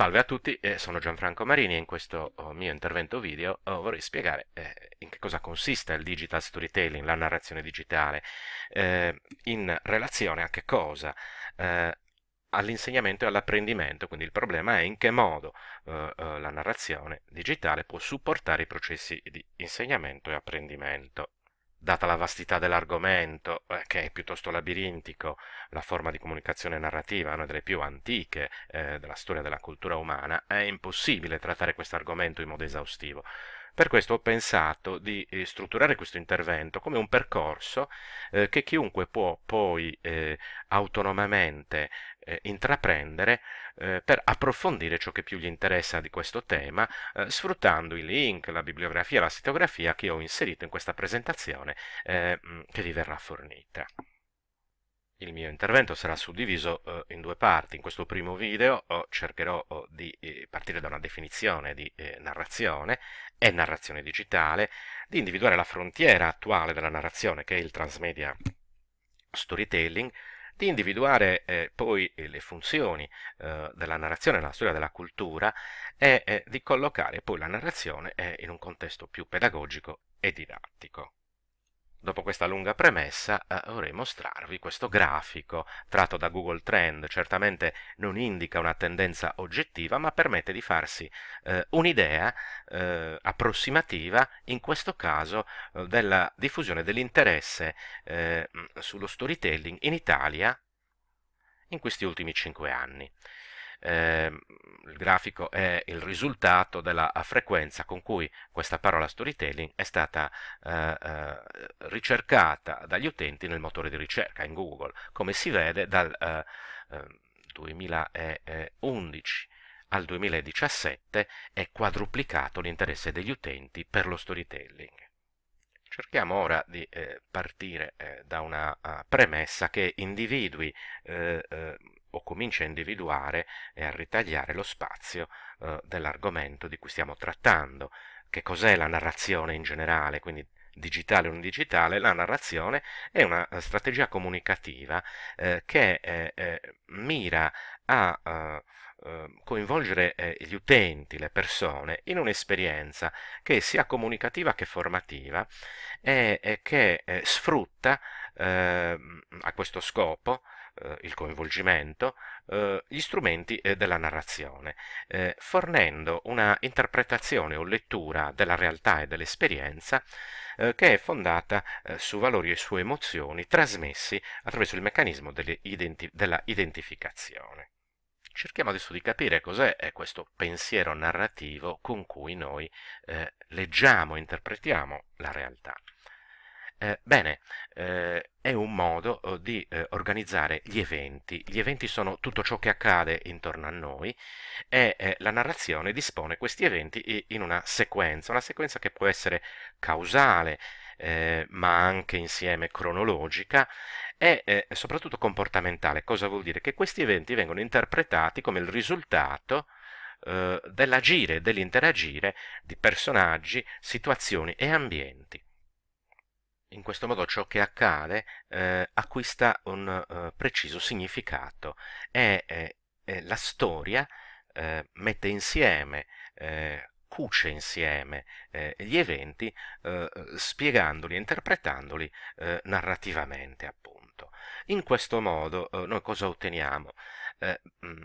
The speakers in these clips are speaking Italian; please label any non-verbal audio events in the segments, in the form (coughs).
Salve a tutti, eh, sono Gianfranco Marini e in questo oh, mio intervento video oh, vorrei spiegare eh, in che cosa consiste il digital storytelling, la narrazione digitale, eh, in relazione a che cosa? all'insegnamento e all'apprendimento, quindi il problema è in che modo la narrazione digitale può supportare i processi di insegnamento e apprendimento data la vastità dell'argomento, eh, che è piuttosto labirintico, la forma di comunicazione narrativa, una delle più antiche eh, della storia della cultura umana, è impossibile trattare questo argomento in modo esaustivo. Per questo ho pensato di eh, strutturare questo intervento come un percorso eh, che chiunque può poi eh, autonomamente eh, intraprendere eh, per approfondire ciò che più gli interessa di questo tema, eh, sfruttando i link, la bibliografia, la sitografia che ho inserito in questa presentazione che vi verrà fornita il mio intervento sarà suddiviso eh, in due parti. In questo primo video oh, cercherò oh, di eh, partire da una definizione di eh, narrazione e narrazione digitale, di individuare la frontiera attuale della narrazione che è il transmedia storytelling, di individuare eh, poi eh, le funzioni eh, della narrazione nella storia della cultura e di collocare poi la narrazione in un contesto più pedagogico e didattico. Dopo questa lunga premessa eh, vorrei mostrarvi questo grafico tratto da Google Trend, certamente non indica una tendenza oggettiva ma permette di farsi eh, un'idea eh, approssimativa in questo caso eh, della diffusione dell'interesse eh, mm, sullo storytelling in Italia in questi ultimi cinque anni eh, il grafico è il risultato della frequenza con cui questa parola storytelling è stata eh, eh, ricercata dagli utenti nel motore di ricerca, in Google, come si vede dal 2011 eh, ehm, al 2017 è quadruplicato l'interesse degli utenti per lo storytelling. Cerchiamo ora di eh, partire eh, da una uh, premessa che individui eh, eh o cominci a individuare e a ritagliare lo spazio eh, dell'argomento di cui stiamo trattando. Che cos'è la narrazione in generale? Quindi digitale o non digitale, la narrazione è una eh, strategia comunicativa eh, che eh, eh, mira a eh, ehm, coinvolgere eh, gli utenti, le persone, in un'esperienza che sia comunicativa che formativa e, che eh, sfrutta ehm, a questo scopo il coinvolgimento, gli strumenti della narrazione, fornendo una interpretazione o lettura della realtà e dell'esperienza che è fondata su valori e su emozioni trasmessi attraverso il meccanismo della identificazione. Cerchiamo adesso di capire cos'è eh, questo pensiero narrativo con cui noi eh, leggiamo, interpretiamo la realtà. Eh, bene, eh, è un modo eh, di eh, organizzare gli eventi. Gli eventi sono tutto ciò che accade intorno a noi e eh, la narrazione dispone questi eventi in una sequenza, una sequenza che può essere causale, ma anche insieme cronologica è, è soprattutto comportamentale. Cosa vuol dire? Che questi eventi vengono interpretati come il risultato eh, dell'agire e dell'interagire di personaggi, situazioni e ambienti. In questo modo ciò che accade eh, acquista un eh, preciso significato. È, è, è la storia eh, mette insieme, eh, cuce insieme eh, gli eventi, eh, spiegandoli e interpretandoli narrativamente, appunto. In questo modo eh, noi cosa otteniamo? Eh, mh, mm,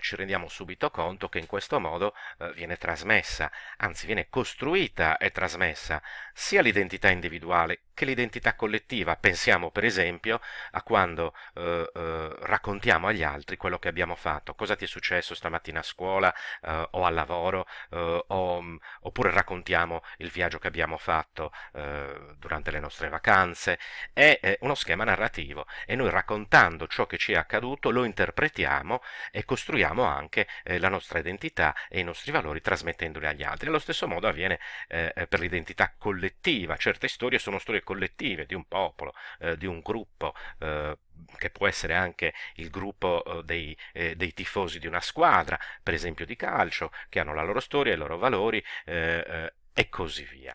ci rendiamo subito conto che in questo modo eh, viene trasmessa, anzi viene costruita e trasmessa sia l'identità individuale che l'identità collettiva. Pensiamo per esempio a quando eh, eh, raccontiamo agli altri quello che abbiamo fatto, cosa ti è successo stamattina a scuola eh, o al lavoro, eh, o, mm, oppure raccontiamo il viaggio che abbiamo fatto eh, durante le nostre vacanze. È uno schema narrativo e noi raccontando ciò che ci è accaduto lo interpretiamo e costruiamo comunichiamo anche eh, la nostra identità e i nostri valori trasmettendoli agli altri. Allo stesso modo avviene eh, eh per l'identità collettiva, certe storie sono storie collettive di un popolo, eh, di un gruppo eh, che può essere anche il gruppo eh, dei, eh, dei, tifosi di una squadra, per esempio di calcio, che hanno la loro storia, i loro valori eh, e così via.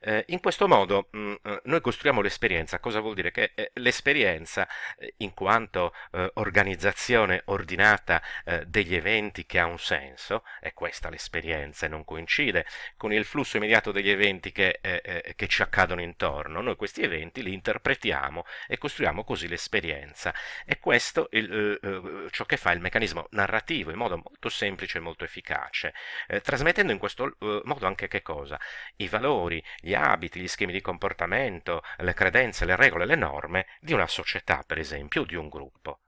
Eh, in questo modo mh, mm, eh, noi costruiamo l'esperienza, cosa vuol dire? Che eh, l'esperienza eh, in quanto eh, organizzazione ordinata eh, degli eventi che ha un senso, è questa l'esperienza e non coincide con il flusso immediato degli eventi che, che ci accadono intorno, noi questi eventi li interpretiamo e costruiamo così l'esperienza e questo è ciò che fa il meccanismo narrativo in modo molto semplice e molto efficace, trasmettendo in questo modo anche che cosa? cosa, i valori, gli abiti, gli schemi di comportamento, le credenze, le regole, le norme di una società, per esempio, o di un gruppo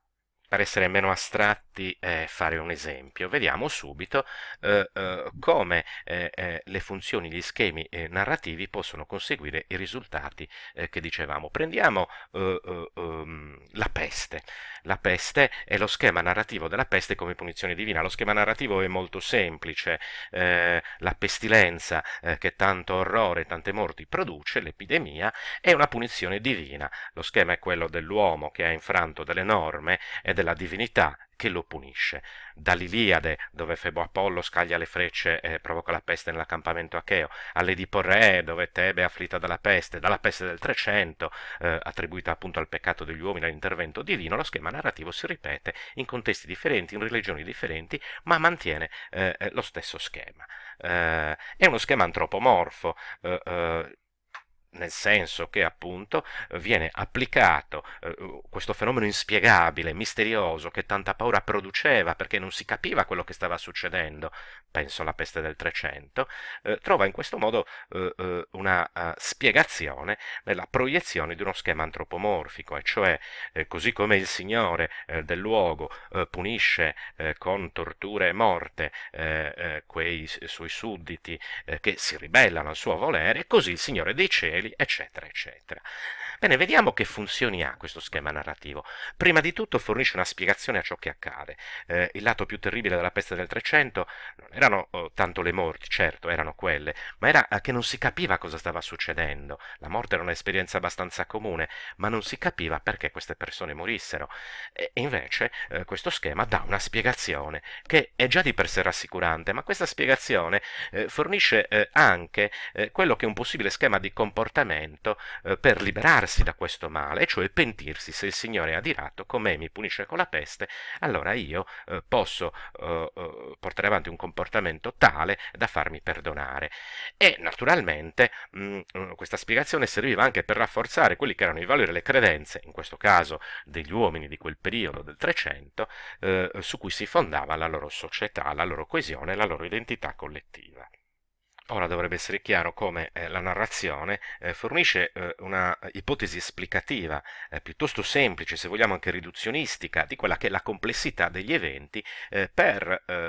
per essere meno astratti eh, fare un esempio. Vediamo subito eh, eh, come eh, eh, le funzioni, gli schemi eh, narrativi possono conseguire i risultati che dicevamo. Prendiamo ehm, la peste. La peste è lo schema narrativo della peste come punizione divina. Lo schema narrativo è molto semplice. la pestilenza che tanto orrore e tante morti produce, l'epidemia, è una punizione divina. Lo schema è quello dell'uomo che ha infranto delle norme e ed è la divinità che lo punisce. Dall'Iliade, dove Febo Apollo scaglia le frecce e provoca la peste nell'accampamento acheo, all'Edipo Re, dove Tebe è afflitta dalla peste, dalla peste del 300, eh, attribuita appunto al peccato degli uomini all'intervento divino, lo schema narrativo si ripete in contesti differenti, in religioni differenti, ma mantiene eh, lo stesso schema. Eh, è uno schema antropomorfo eh, eh, nel senso che appunto viene applicato eh, questo fenomeno inspiegabile, misterioso, che tanta paura produceva perché non si capiva quello che stava succedendo, penso alla peste del 300, eh, trova in questo modo eh, eh una uh, spiegazione nella proiezione di uno schema antropomorfico, e cioè eh, così come il Signore eh, del luogo punisce con torture e morte quei suoi sudditi che si ribellano al suo volere, così il Signore dei cieli, eccetera, eccetera. Bene, vediamo che funzioni ha questo schema narrativo. Prima di tutto fornisce una spiegazione a ciò che accade. il lato più terribile della peste del 300 non era erano oh, tanto le morti, certo, erano quelle, ma era eh, che non si capiva cosa stava succedendo. La morte era un'esperienza abbastanza comune, ma non si capiva perché queste persone morissero. E invece eh, questo schema dà una spiegazione, che è già di per sé rassicurante, ma questa spiegazione eh, fornisce eh, anche eh, quello che è un possibile schema di comportamento eh, per liberarsi da questo male, e cioè pentirsi se il Signore ha dirato, come mi punisce con la peste, allora io posso portare avanti un comportamento comportamento tale da farmi perdonare. E naturalmente mh, mm, mm, questa spiegazione serviva anche per rafforzare quelli che erano i valori e le credenze, in questo caso degli uomini di quel periodo del Trecento, eh, su cui si fondava la loro società, la loro coesione e la loro identità collettiva. Ora dovrebbe essere chiaro come eh, la narrazione eh, fornisce eh, una eh, ipotesi esplicativa eh, piuttosto semplice, se vogliamo anche riduzionistica, di quella che è la complessità degli eventi eh, per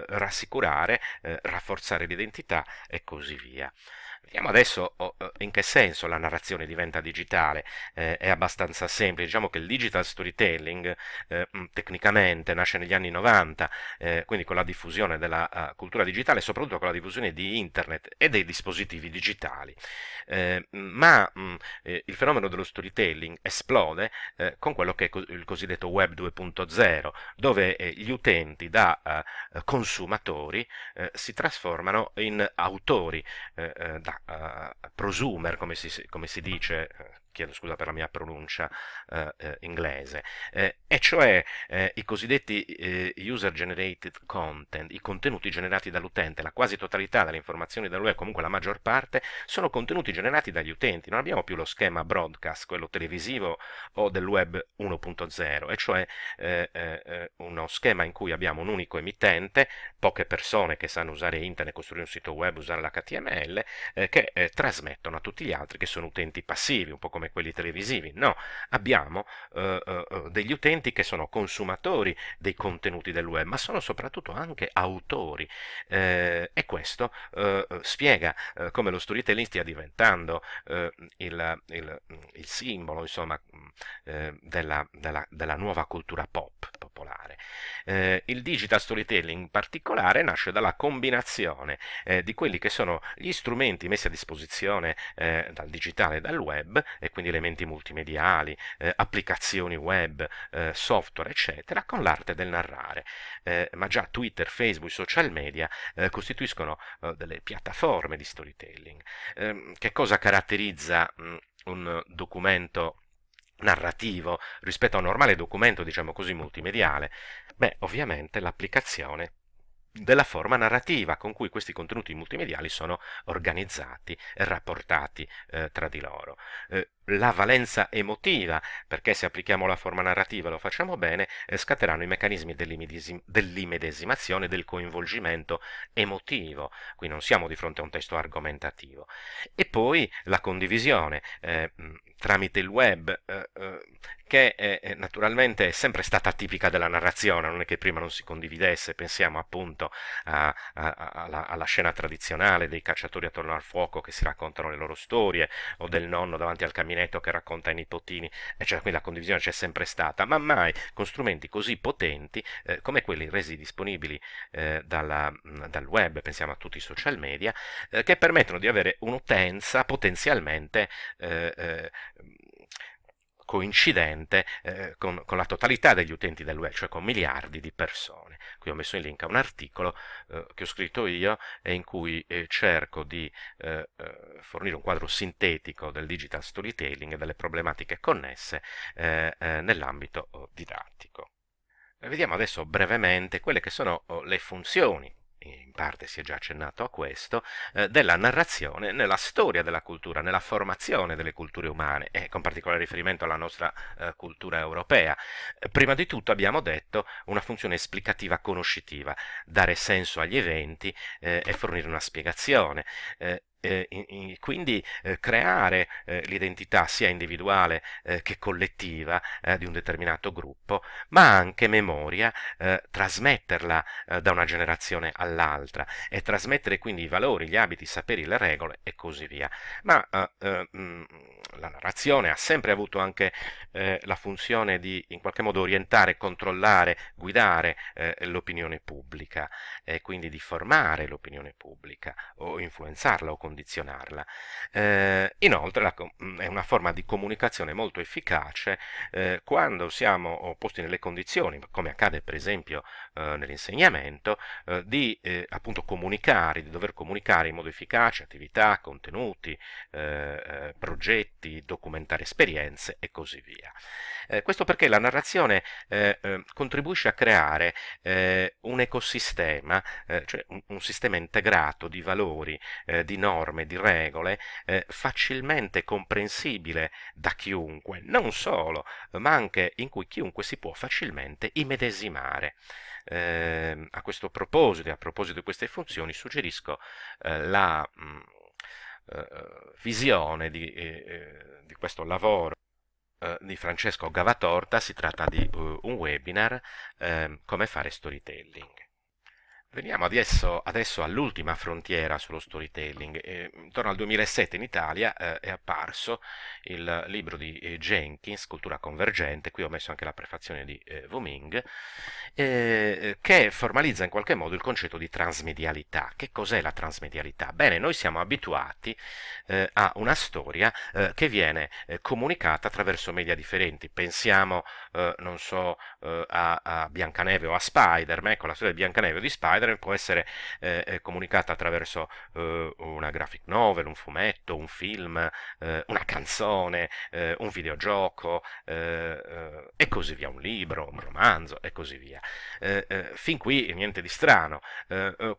rassicurare, rafforzare l'identità e così via. Vediamo adesso in che senso la narrazione diventa digitale, eh, è abbastanza semplice, diciamo che il digital storytelling eh, mm, tecnicamente nasce negli anni 90, eh, quindi con la diffusione della uh, cultura digitale, soprattutto con la diffusione di internet e dei dispositivi digitali, eh, mm, ma mh, mm, eh, il fenomeno dello storytelling esplode con quello che è co il cosiddetto web 2.0, dove gli utenti da uh, consumatori si trasformano in autori, da uh, prosumer, come si, come si dice, eh, chiedo scusa per la mia pronuncia eh, eh, inglese, eh, e cioè eh, i cosiddetti eh, user generated content, i contenuti generati dall'utente, la quasi totalità delle informazioni da lui, comunque la maggior parte, sono contenuti generati dagli utenti, non abbiamo più lo schema broadcast, quello televisivo o del web 1.0, e cioè eh, uno schema in cui abbiamo un unico emittente, poche persone che sanno usare internet, costruire un sito web, usare l'HTML, che trasmettono a tutti gli altri che sono utenti passivi, un po' come come quelli televisivi, no, abbiamo eh, eh, eh, degli utenti che sono consumatori dei contenuti del web, ma sono soprattutto anche autori eh, e questo eh, eh, spiega come lo storytelling stia diventando il, il, il, simbolo insomma, mm, della, della, della, nuova cultura pop popolare. il digital storytelling in particolare nasce dalla combinazione di quelli che sono gli strumenti messi a disposizione dal digitale e dal web e quindi elementi multimediali, eh, applicazioni web, eh, software, eccetera, con l'arte del narrare. Eh, ma già Twitter, Facebook, social media eh, costituiscono eh, delle piattaforme di storytelling. Ehm, che cosa caratterizza mh, mm, un documento narrativo rispetto a un normale documento, diciamo così, multimediale? Beh, ovviamente l'applicazione della forma narrativa con cui questi contenuti multimediali sono organizzati e rapportati eh, tra di loro. Eh, la valenza emotiva, perché se applichiamo la forma narrativa e lo facciamo bene, eh, scatteranno i meccanismi dell'immedesimazione, del coinvolgimento emotivo. Qui non siamo di fronte a un testo argomentativo. E poi la condivisione. Eh, tramite il web, eh, eh, che è, naturalmente è sempre stata tipica della narrazione, non è che prima non si condividesse, pensiamo appunto a, a, alla, alla, scena tradizionale dei cacciatori attorno al fuoco che si raccontano le loro storie, o del nonno davanti al caminetto che racconta ai nipotini, eccetera, quindi la condivisione c'è sempre stata, ma mai con strumenti così potenti eh, come quelli resi disponibili eh, dalla, dal web, pensiamo a tutti i social media, eh, che permettono di avere un'utenza potenzialmente eh, coincidente eh, con, con, la totalità degli utenti del web, cioè con miliardi di persone. Qui ho messo in link a un articolo eh, che ho scritto io e in cui eh, cerco di eh, eh, fornire un quadro sintetico del digital storytelling e delle problematiche connesse eh, nell'ambito oh, didattico. Vediamo adesso brevemente quelle che sono oh, le funzioni in parte si è già accennato a questo, eh, della narrazione nella storia della cultura, nella formazione delle culture umane, e eh, con particolare riferimento alla nostra eh, cultura europea. Eh, prima di tutto abbiamo detto una funzione esplicativa conoscitiva, dare senso agli eventi eh, e fornire una spiegazione eh, eh, in, in, quindi eh, creare eh, l'identità sia individuale eh, che collettiva eh, di un determinato gruppo, ma anche memoria, eh, trasmetterla da una generazione all'altra e trasmettere quindi i valori, gli abiti, i saperi, le regole e così via. Ma mh, mm, la narrazione ha sempre avuto anche la funzione di in qualche modo orientare, controllare, guidare l'opinione pubblica e quindi di formare l'opinione pubblica o influenzarla o condurre condizionarla. Eh, inoltre la, mm, è una forma di comunicazione molto efficace eh, quando siamo posti nelle condizioni, come accade per esempio eh, nell'insegnamento, eh, di eh, appunto comunicare, di dover comunicare in modo efficace attività, contenuti, progetti, documentare esperienze e così via. questo perché la narrazione contribuisce a creare un ecosistema, cioè un, un, sistema integrato di valori, di norme, di regole, facilmente comprensibile da chiunque, non solo, ma anche in cui chiunque si può facilmente immedesimare. Eh, a questo proposito e a proposito di queste funzioni suggerisco eh, la mh, mm, eh, visione di, eh, eh, di, questo lavoro eh, di Francesco Gavatorta, si tratta di un webinar ehm, come fare storytelling. Veniamo adesso, adesso all'ultima frontiera sullo storytelling. Eh, intorno al 2007 in Italia eh, è apparso il libro di eh, Jenkins, Cultura Convergente, qui ho messo anche la prefazione di eh, Voming, eh, eh, che formalizza in qualche modo il concetto di transmedialità. Che cos'è la transmedialità? Bene, noi siamo abituati a una storia che viene comunicata attraverso media differenti. Pensiamo, non so, a, a Biancaneve o a Spider-Man, ecco la storia di Biancaneve o di Spider-Man, Spider-Man può essere eh, eh, comunicata attraverso eh, una graphic novel, un fumetto, un film, eh, una canzone, eh, un videogioco eh, e così via, un libro, un romanzo e così via. fin qui niente di strano.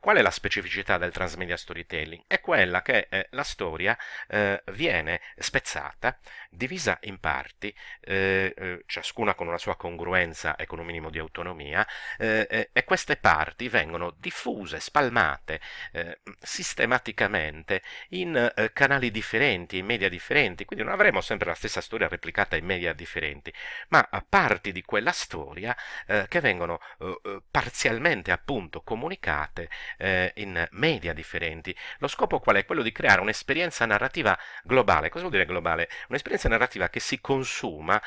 qual è la specificità del transmedia storytelling? È quella che la storia viene spezzata, divisa in parti, ciascuna con una sua congruenza e con un minimo di autonomia, e queste parti vengono vengono diffuse, spalmate eh, sistematicamente in eh, canali differenti, in media differenti, quindi non avremo sempre la stessa storia replicata in media differenti, ma parti di quella storia eh, che vengono eh, eh, parzialmente appunto comunicate eh, in media differenti. Lo scopo qual è? Quello di creare un'esperienza narrativa globale. Cosa vuol dire globale? Un'esperienza narrativa che si consuma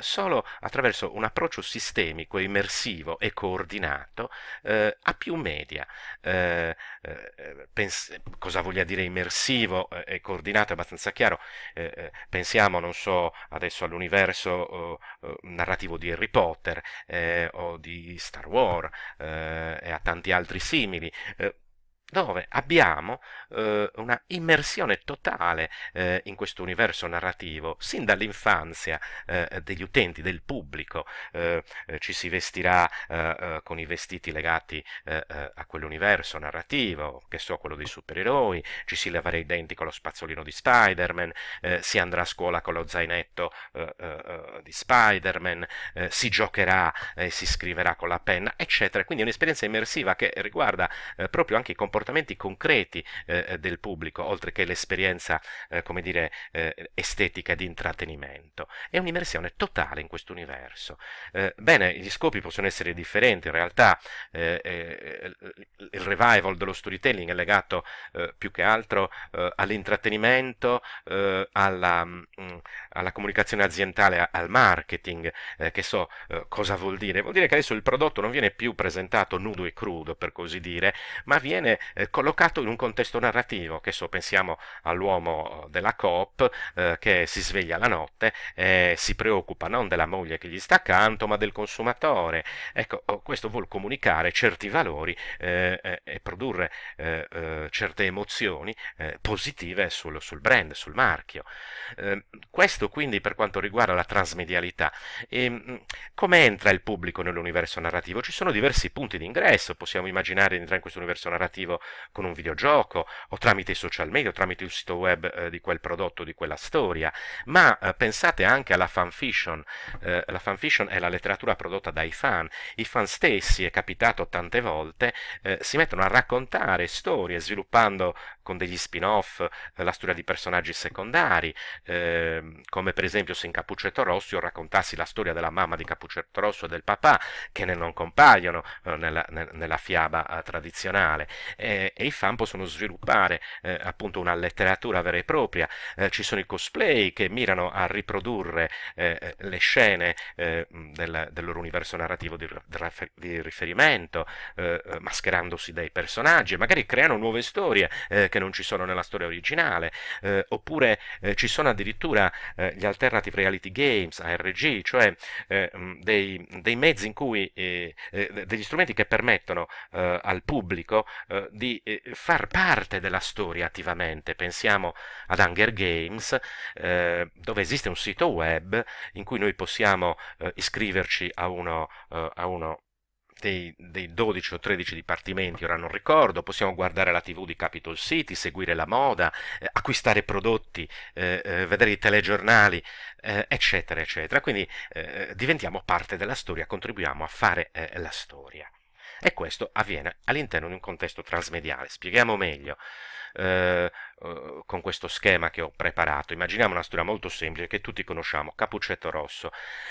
solo attraverso un approccio sistemico, immersivo e coordinato eh, più media. Eh, eh, pens- cosa voglia dire immersivo eh, e eh, coordinato è abbastanza chiaro. Eh, pensiamo, non so, adesso all'universo oh, narrativo di Harry Potter o di Star Wars e a tanti altri simili dove abbiamo eh, una immersione totale eh, in questo universo narrativo, sin dall'infanzia eh, degli utenti, del pubblico, eh, eh, ci si vestirà eh, con i vestiti legati a quell'universo narrativo, che so, quello dei supereroi, ci si laverà i denti con lo spazzolino di Spider-Man, si andrà a scuola con lo zainetto di Spider-Man, si giocherà e si scriverà con la penna, eccetera. Quindi è un'esperienza immersiva che riguarda proprio anche i comportamenti comportamenti concreti eh, eh, del pubblico, oltre che l'esperienza, eh, come dire, eh, estetica di intrattenimento. È un'immersione totale in questo universo. Eh, bene, gli scopi possono essere differenti, in realtà eh, il revival dello storytelling è legato più che altro all'intrattenimento, alla, mh, mm, alla, comunicazione aziendale, al marketing, che so cosa vuol dire. Vuol dire che adesso il prodotto non viene più presentato nudo e crudo, per così dire, ma viene eh, collocato in un contesto narrativo, che so, pensiamo all'uomo eh, della Coop eh, che si sveglia la notte e si preoccupa non della moglie che gli sta accanto, ma del consumatore. Ecco, oh, questo vuol comunicare certi valori eh, e produrre eh, eh, certe emozioni positive sul, sul, brand, sul marchio. Ehm, questo quindi per quanto riguarda la transmedialità. E, ehm, come entra il pubblico nell'universo narrativo? Ci sono diversi punti di ingresso, possiamo immaginare di entrare in questo universo narrativo con un videogioco o tramite i social media o tramite il sito web eh, di quel prodotto, di quella storia, ma eh, pensate anche alla fanfiction. Eh, la fanfiction è la letteratura prodotta dai fan. I fan stessi, è capitato tante volte, eh, si mettono a raccontare storie sviluppando con degli spin-off eh, la storia di personaggi secondari, ehm, come per esempio se in Cappuccetto Rosso io raccontassi la storia della mamma di Cappuccetto Rosso e del papà che ne non compaiono eh, nella, nella, fiaba tradizionale. E e i fan possono sviluppare eh, appunto una letteratura vera e propria. Eh, ci sono i cosplay che mirano a riprodurre eh, le scene del, del, loro universo narrativo di, di riferimento, mascherandosi dei personaggi, magari creano nuove storie che non ci sono nella storia originale, oppure ci sono addirittura gli alternative reality games, ARG, cioè dei, dei, mezzi in cui degli strumenti che permettono al pubblico di eh, far parte della storia attivamente. Pensiamo ad Hunger Games, eh, dove esiste un sito web in cui noi possiamo eh, iscriverci a uno, eh, a uno dei, dei, 12 o 13 dipartimenti, ora non ricordo, possiamo guardare la TV di Capitol City, seguire la moda, eh, acquistare prodotti, eh, eh, vedere i telegiornali, eh, eccetera, eccetera. Quindi eh, diventiamo parte della storia, contribuiamo a fare la storia e questo avviene all'interno di un contesto transmediale. Spieghiamo meglio, eh, eh, con questo schema che ho preparato. Immaginiamo una storia molto semplice che tutti conosciamo, Capuccetto Rosso.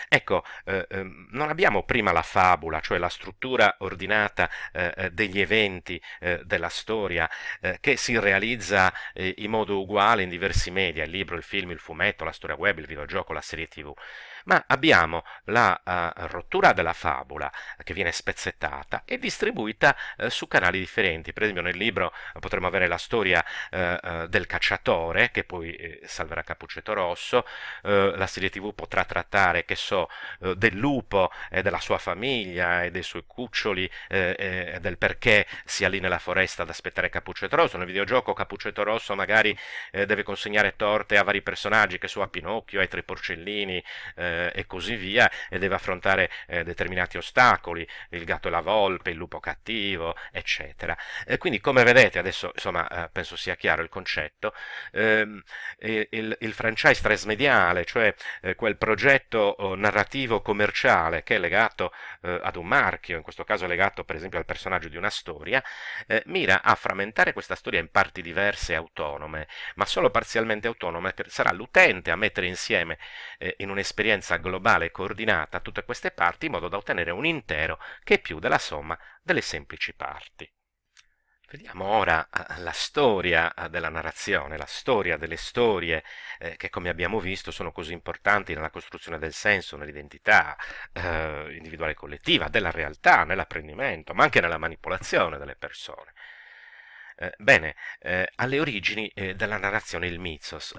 Ecco, uh, non abbiamo prima la fabula, cioè la struttura ordinata uh, degli eventi della storia che si realizza in modo uguale in diversi media, il libro, il film, il fumetto, la storia web, il videogioco, la serie tv ma abbiamo la uh, rottura della fabula che viene spezzettata e distribuita uh, su canali differenti. Per esempio nel libro potremmo avere la storia eh, del cacciatore, che poi eh, salverà Capuccetto Rosso, eh, la serie tv potrà trattare, che so, eh, del lupo e della sua famiglia e dei suoi cuccioli e del perché sia lì nella foresta ad aspettare Capuccetto Rosso. Nel videogioco Capuccetto Rosso magari deve consegnare torte a vari personaggi, che so, a Pinocchio, ai tre porcellini e così via, e deve affrontare determinati ostacoli, il gatto e la volpe, il lupo cattivo, eccetera. E quindi come vedete adesso, insomma, penso sia chiaro il concetto concetto, ehm, il, il, franchise transmediale, cioè eh, quel progetto oh, narrativo commerciale che è legato eh, ad un marchio, in questo caso è legato per esempio al personaggio di una storia, eh, mira a frammentare questa storia in parti diverse e autonome, ma solo parzialmente autonome, sarà l'utente a mettere insieme eh, in un'esperienza globale e coordinata tutte queste parti in modo da ottenere un intero che è più della somma delle semplici parti. Vediamo ora eh, la storia eh, della narrazione, la storia delle storie eh, che come abbiamo visto sono così importanti nella costruzione del senso, nell'identità eh, individuale e collettiva, della realtà, nell'apprendimento, ma anche nella manipolazione delle persone. Eh, bene, eh, alle origini della narrazione il mitos,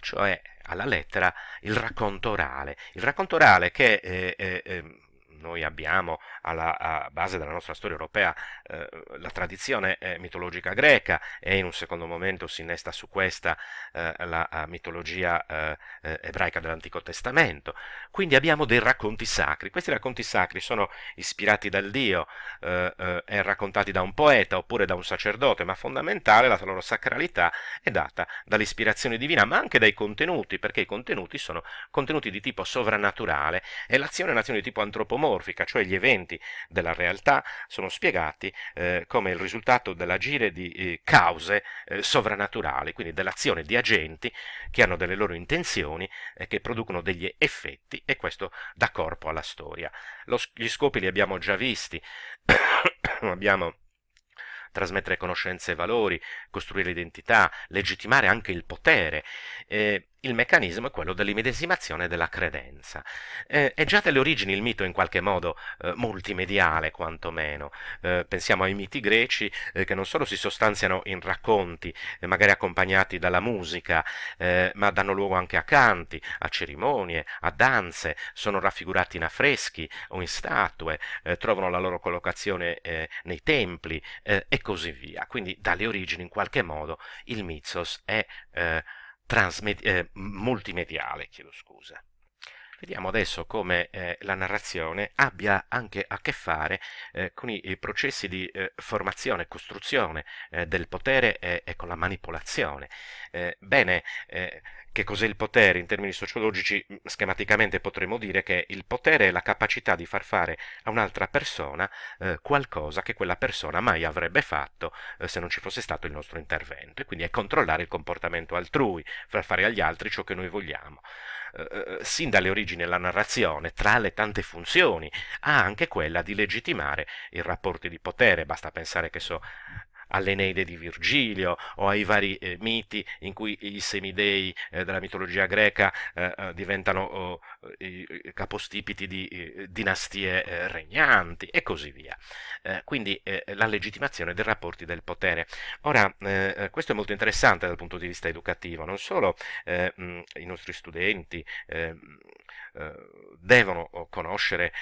cioè alla lettera il racconto orale, il racconto orale che ehm, noi abbiamo alla base della nostra storia europea eh, la tradizione mitologica greca e in un secondo momento si innesta su questa eh, la eh, mitologia eh, eh, ebraica dell'Antico Testamento. Quindi abbiamo dei racconti sacri. Questi racconti sacri sono ispirati dal Dio eh, e raccontati da un poeta oppure da un sacerdote, ma fondamentale la loro sacralità è data dall'ispirazione divina, ma anche dai contenuti, perché i contenuti sono contenuti di tipo sovrannaturale e l'azione è un'azione di tipo antropomorfo metamorfica, cioè gli eventi della realtà, sono spiegati eh, come il risultato dell'agire di eh, cause eh, sovrannaturali, quindi dell'azione di agenti che hanno delle loro intenzioni e che producono degli effetti e questo dà corpo alla storia. Lo, gli scopi li abbiamo già visti, (coughs) abbiamo trasmettere conoscenze e valori, costruire identità, legittimare anche il potere. Eh, il meccanismo è quello dell'immedesimazione della credenza. Eh, è già dalle origini il mito in qualche modo eh, multimediale, quantomeno. Eh, pensiamo ai miti greci eh, che non solo si sostanziano in racconti, eh, magari accompagnati dalla musica, eh, ma danno luogo anche a canti, a cerimonie, a danze, sono raffigurati in affreschi o in statue, trovano la loro collocazione nei templi e così via. Quindi dalle origini in qualche modo il mitos è eh, multimediale. Chiedo scusa. Vediamo adesso come eh, la narrazione abbia anche a che fare eh, con i, i, processi di eh, formazione e costruzione eh, del potere e con la manipolazione. Eh, bene, eh, che cos'è il potere? In termini sociologici, mm, schematicamente potremmo dire che il potere è la capacità di far fare a un'altra persona eh, qualcosa che quella persona mai avrebbe fatto eh, se non ci fosse stato il nostro intervento. E quindi è controllare il comportamento altrui, far fare agli altri ciò che noi vogliamo. Eh, eh, eh, sin dalle origini della narrazione, tra le tante funzioni, ha anche quella di legittimare i rapporti di potere. Basta pensare che so all'Eneide di Virgilio o ai vari eh, miti in cui i semidei eh, della mitologia greca eh, eh, diventano oh, capostipiti di eh, dinastie regnanti e così via. quindi la legittimazione dei rapporti del potere. Ora, questo è molto interessante dal punto di vista educativo, non solo mh, mm, i nostri studenti ehm, devono oh, conoscere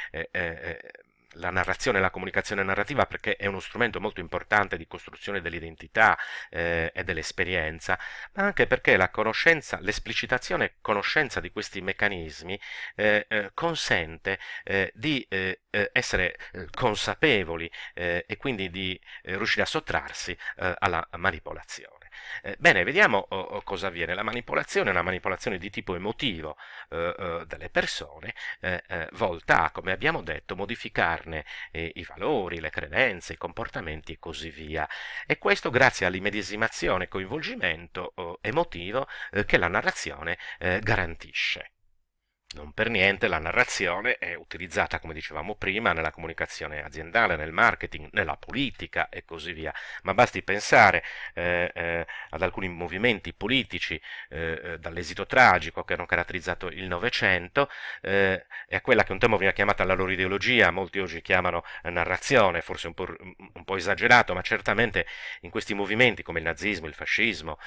la narrazione la comunicazione narrativa perché è uno strumento molto importante di costruzione dell'identità eh, e dell'esperienza, ma anche perché la conoscenza, l'esplicitazione e conoscenza di questi meccanismi eh, eh, consente eh, di eh, eh, essere consapevoli e quindi di riuscire a sottrarsi alla manipolazione. Eh, bene, vediamo oh, oh, cosa avviene. La manipolazione è una manipolazione di tipo emotivo eh, eh delle persone, eh, volta a, come abbiamo detto, modificarne i valori, le credenze, i comportamenti e così via. E questo grazie all'immedesimazione e coinvolgimento oh, emotivo che la narrazione garantisce. Non per niente la narrazione è utilizzata, come dicevamo prima, nella comunicazione aziendale, nel marketing, nella politica e così via. Ma basti pensare eh, eh, ad alcuni movimenti politici eh, eh dall'esito tragico che hanno caratterizzato il Novecento eh, e a quella che un tempo veniva chiamata la loro ideologia, molti oggi chiamano eh, narrazione, forse un po', un po', esagerato, ma certamente in questi movimenti come il nazismo, il fascismo,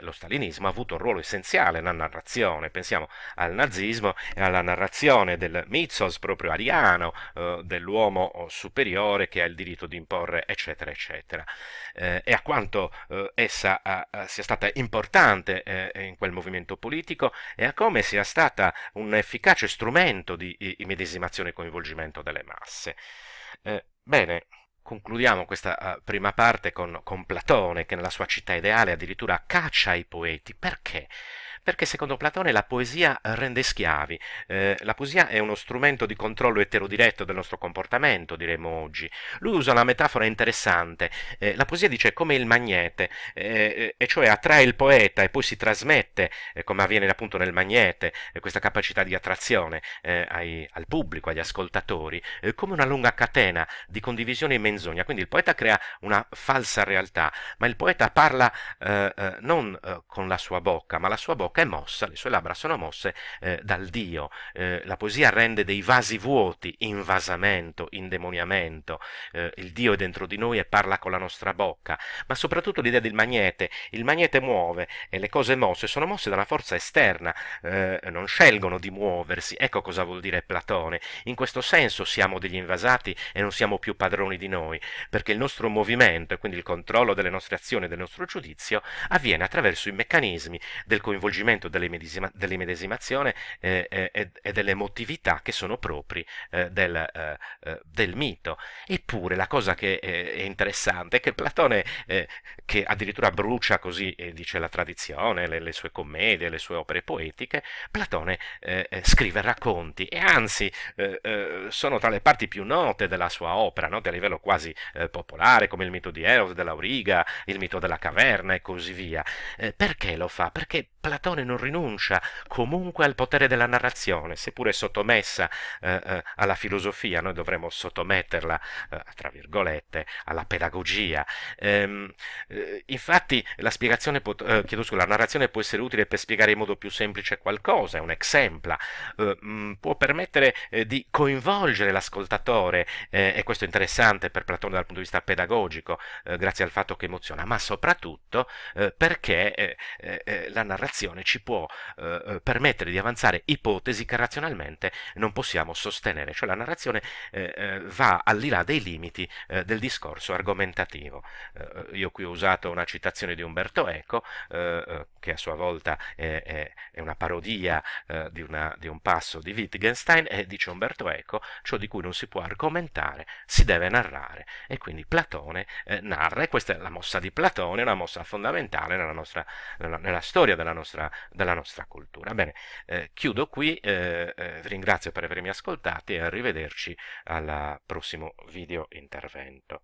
lo stalinismo ha avuto un ruolo essenziale la narrazione. Pensiamo al nazismo alla narrazione del mitzos proprio ariano, eh, dell'uomo eh, superiore che ha il diritto di imporre, eccetera, eccetera, eh, e a quanto eh, essa ha, sia stata importante eh, in quel movimento politico e a come sia stata un efficace strumento di immedesimazione e coinvolgimento delle masse. bene, Concludiamo questa prima parte con, con, Platone che nella sua città ideale addirittura caccia i poeti. Perché? perché secondo Platone la poesia rende schiavi. Eh, la poesia è uno strumento di controllo eterodiretto del nostro comportamento, diremmo oggi. Lui usa una metafora interessante. Eh, la poesia dice come il magnete, eh, eh e cioè attrae il poeta e poi si trasmette, eh, come avviene appunto nel magnete, eh, questa capacità di attrazione ai, al pubblico, agli ascoltatori, come una lunga catena di condivisione e menzogna. Quindi il poeta crea una falsa realtà, ma il poeta parla non con la sua bocca, ma la sua bocca bocca è mossa, le sue labbra sono mosse eh, dal Dio. Eh, la poesia rende dei vasi vuoti invasamento, indemoniamento. Eh, il Dio è dentro di noi e parla con la nostra bocca, ma soprattutto l'idea del magnete. Il magnete muove e le cose mosse sono mosse da una forza esterna, eh, non scelgono di muoversi. Ecco cosa vuol dire Platone. In questo senso siamo degli invasati e non siamo più padroni di noi, perché il nostro movimento e quindi il controllo delle nostre azioni e del nostro giudizio avviene attraverso i meccanismi del coinvolgimento riconoscimento dell'immedesima, dell'immedesimazione eh, eh, e dell'emotività che sono propri eh, del, eh, eh, del, mito. Eppure la cosa che è interessante è che Platone, che addirittura brucia così, dice la tradizione, le, le, sue commedie, le sue opere poetiche, Platone scrive racconti e anzi sono tra le parti più note della sua opera, no? a livello quasi popolare, come il mito di Eros, dell'Auriga, il mito della caverna e così via. perché lo fa? Perché Platone narrazione non rinuncia comunque al potere della narrazione, seppure sottomessa eh, eh, alla filosofia, noi dovremmo sottometterla, eh, tra virgolette, alla pedagogia. Ehm, eh, infatti la, eh, scusa, la narrazione può essere utile per spiegare in modo più semplice qualcosa, è un exempla, mh, mm, può permettere di coinvolgere l'ascoltatore, e questo è interessante per Platone dal punto di vista pedagogico, grazie al fatto che emoziona, ma soprattutto perché la narrazione ci può eh, eh, permettere di avanzare ipotesi che razionalmente non possiamo sostenere, cioè la narrazione eh, eh va al di là dei limiti eh, del discorso argomentativo. Eh, io qui ho usato una citazione di Umberto Eco, che a sua volta è, è una parodia di, una, di, un passo di Wittgenstein, e dice Umberto Eco, ciò di cui non si può argomentare si deve narrare, e quindi Platone narra, e questa è la mossa di Platone, una mossa fondamentale nella, nostra, nella, nella storia della nostra della nostra cultura. Bene, eh, chiudo qui, eh, vi eh, ringrazio per avermi ascoltati e arrivederci al prossimo video intervento.